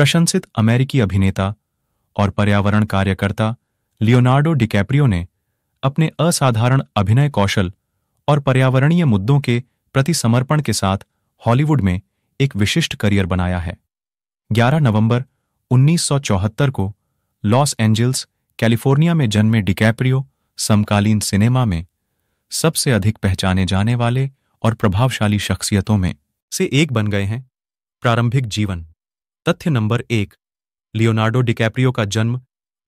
प्रशंसित अमेरिकी अभिनेता और पर्यावरण कार्यकर्ता लियोनार्डो डिकैप्रियो ने अपने असाधारण अभिनय कौशल और पर्यावरणीय मुद्दों के प्रति समर्पण के साथ हॉलीवुड में एक विशिष्ट करियर बनाया है 11 नवंबर 1974 को लॉस एंजल्स कैलिफोर्निया में जन्मे डिकैप्रियो समकालीन सिनेमा में सबसे अधिक पहचाने जाने वाले और प्रभावशाली शख्सियतों में से एक बन गए हैं प्रारंभिक जीवन तथ्य नंबर एक लियोनार्डो डिकैप्रियो का जन्म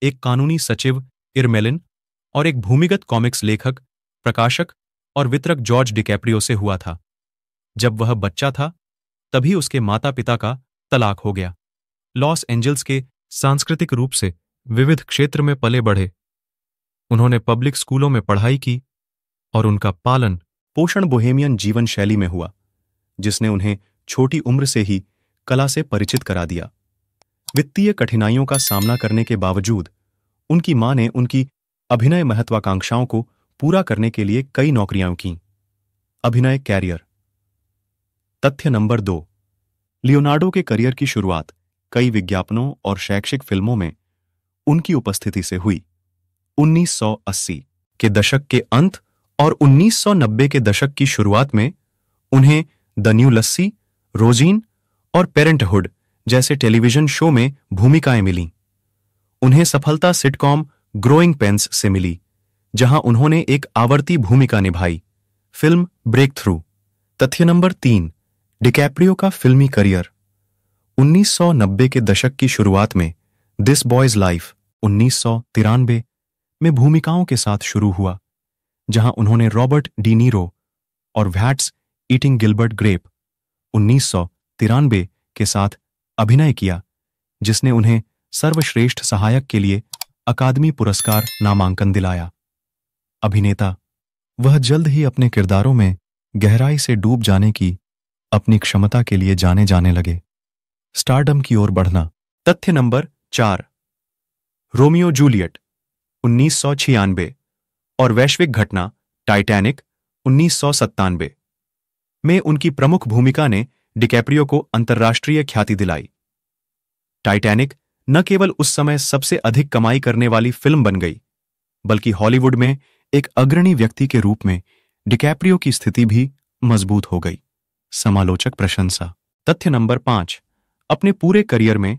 एक कानूनी सचिव इरमेलिन और एक भूमिगत कॉमिक्स लेखक प्रकाशक और वितरक जॉर्ज डिकैप्रियो से हुआ था जब वह बच्चा था तभी उसके माता पिता का तलाक हो गया लॉस एंजल्स के सांस्कृतिक रूप से विविध क्षेत्र में पले बढ़े उन्होंने पब्लिक स्कूलों में पढ़ाई की और उनका पालन पोषण बोहेमियन जीवन शैली में हुआ जिसने उन्हें छोटी उम्र से ही कला से परिचित करा दिया वित्तीय कठिनाइयों का सामना करने के बावजूद उनकी मां ने उनकी अभिनय महत्वाकांक्षाओं को पूरा करने के लिए कई नौकरियां की अभिनय कैरियर तथ्य नंबर दो लियोनार्डो के करियर की शुरुआत कई विज्ञापनों और शैक्षिक फिल्मों में उनकी उपस्थिति से हुई 1980 के दशक के अंत और 1990 के दशक की शुरुआत में उन्हें द न्यू लस्सी रोजीन और पेरेंटहुड जैसे टेलीविजन शो में भूमिकाएं मिली उन्हें सफलता सिटकॉम ग्रोइंग पेंस से मिली जहां उन्होंने एक आवर्ती भूमिका निभाई फिल्म ब्रेक थ्रू तथ्य नंबर तीन डिकैप्रियो का फिल्मी करियर 1990 के दशक की शुरुआत में दिस बॉयज लाइफ उन्नीस में भूमिकाओं के साथ शुरू हुआ जहां उन्होंने रॉबर्ट डी नीरो और वैट्स ईटिंग गिलबर्ट ग्रेप उन्नीस सौ तिरानबे के साथ अभिनय किया जिसने उन्हें सर्वश्रेष्ठ सहायक के लिए अकादमी पुरस्कार नामांकन दिलाया अभिनेता वह जल्द ही अपने किरदारों में गहराई से डूब जाने की अपनी क्षमता के लिए जाने जाने लगे स्टारडम की ओर बढ़ना तथ्य नंबर चार रोमियो जूलियट उन्नीस और वैश्विक घटना टाइटैनिक उन्नीस में उनकी प्रमुख भूमिका ने डिकैप्रियो को अंतर्राष्ट्रीय ख्याति दिलाई टाइटैनिक न केवल उस समय सबसे अधिक कमाई करने वाली फिल्म बन गई बल्कि हॉलीवुड में एक अग्रणी व्यक्ति के रूप में डिकैप्रियो की स्थिति भी मजबूत हो गई समालोचक प्रशंसा तथ्य नंबर पांच अपने पूरे करियर में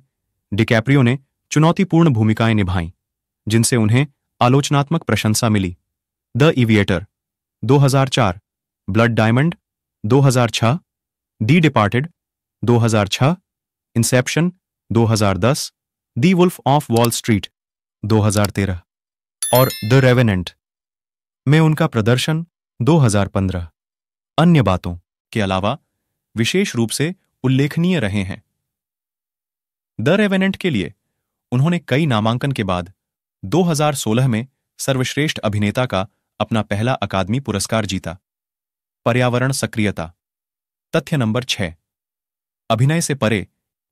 डिकैप्रियो ने चुनौतीपूर्ण भूमिकाएं निभाई जिनसे उन्हें आलोचनात्मक प्रशंसा मिली The Aviator 2004, Blood Diamond 2006, The Departed 2006 Inception 2010 The Wolf of Wall Street 2013 और द रेवेनेंट में उनका प्रदर्शन 2015 अन्य बातों के अलावा विशेष रूप से उल्लेखनीय रहे हैं द रेवेनेंट के लिए उन्होंने कई नामांकन के बाद 2016 में सर्वश्रेष्ठ अभिनेता का अपना पहला अकादमी पुरस्कार जीता पर्यावरण सक्रियता तथ्य नंबर छह अभिनय से परे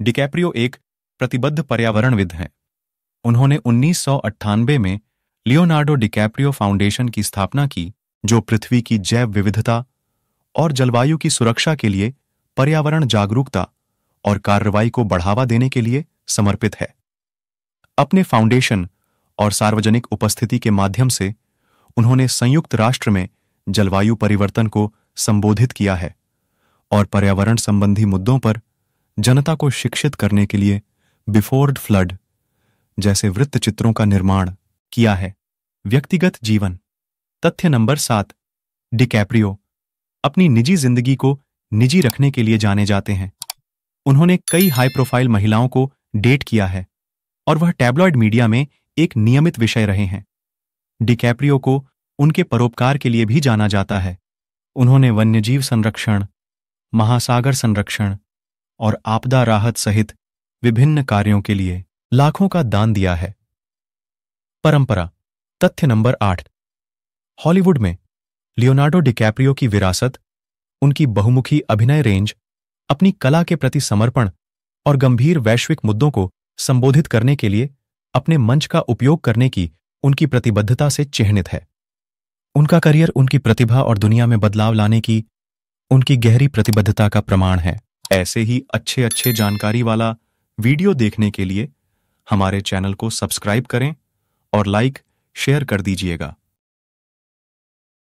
डिकैप्रियो एक प्रतिबद्ध पर्यावरणविद हैं उन्होंने उन्नीस में लियोनार्डो डिकैप्रियो फाउंडेशन की स्थापना की जो पृथ्वी की जैव विविधता और जलवायु की सुरक्षा के लिए पर्यावरण जागरूकता और कार्रवाई को बढ़ावा देने के लिए समर्पित है अपने फाउंडेशन और सार्वजनिक उपस्थिति के माध्यम से उन्होंने संयुक्त राष्ट्र में जलवायु परिवर्तन को संबोधित किया है और पर्यावरण संबंधी मुद्दों पर जनता को शिक्षित करने के लिए बिफोर्ड फ्लड जैसे वृत्त चित्रों का निर्माण किया है व्यक्तिगत जीवन तथ्य नंबर सात डिकैप्रियो अपनी निजी जिंदगी को निजी रखने के लिए जाने जाते हैं उन्होंने कई हाई प्रोफाइल महिलाओं को डेट किया है और वह टैबलॉइड मीडिया में एक नियमित विषय रहे हैं डिकैप्रियो को उनके परोपकार के लिए भी जाना जाता है उन्होंने वन्यजीव संरक्षण महासागर संरक्षण और आपदा राहत सहित विभिन्न कार्यों के लिए लाखों का दान दिया है परंपरा तथ्य नंबर आठ हॉलीवुड में लियोनार्डो डिकैप्रियो की विरासत उनकी बहुमुखी अभिनय रेंज अपनी कला के प्रति समर्पण और गंभीर वैश्विक मुद्दों को संबोधित करने के लिए अपने मंच का उपयोग करने की उनकी प्रतिबद्धता से चिह्नित है उनका करियर उनकी प्रतिभा और दुनिया में बदलाव लाने की उनकी गहरी प्रतिबद्धता का प्रमाण है ऐसे ही अच्छे अच्छे जानकारी वाला वीडियो देखने के लिए हमारे चैनल को सब्सक्राइब करें और लाइक शेयर कर दीजिएगा